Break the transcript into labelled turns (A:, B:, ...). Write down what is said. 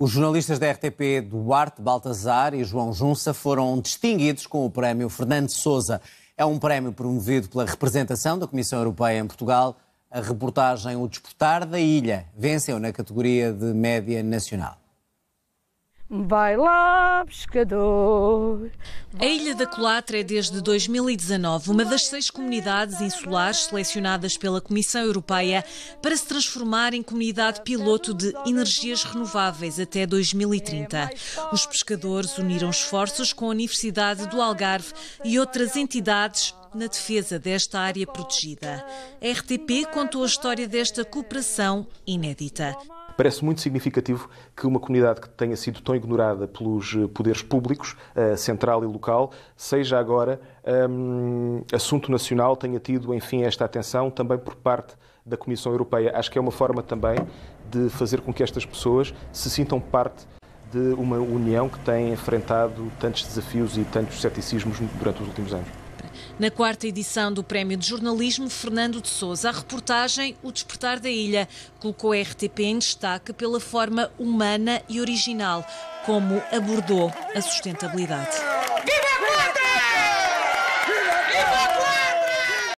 A: Os jornalistas da RTP Duarte Baltazar e João Junça foram distinguidos com o prémio Fernando Souza. É um prémio promovido pela representação da Comissão Europeia em Portugal. A reportagem O Despertar da Ilha venceu na categoria de média nacional.
B: Vai lá, pescador. A Ilha
C: da Colatra é desde 2019 uma das seis comunidades insulares selecionadas pela Comissão Europeia para se transformar em comunidade piloto de energias renováveis até 2030. Os pescadores uniram esforços com a Universidade do Algarve e outras entidades na defesa desta área protegida. A RTP contou a história desta cooperação inédita.
D: Parece muito significativo que uma comunidade que tenha sido tão ignorada pelos eh, poderes públicos, eh, central e local, seja agora um, ehm, assunto nacional, tenha tido, enfim, esta atenção também por parte da Comissão Europeia. Acho que é uma forma também de fazer com que estas pessoas se sintam parte de uma União que tem enfrentado tantos desafios e tantos ceticismos durante os últimos anos.
C: Na quarta edição do Prémio de Jornalismo, Fernando de Souza, a reportagem O Despertar da Ilha colocou a RTP em destaque pela forma humana e original como abordou a sustentabilidade.
B: Viva a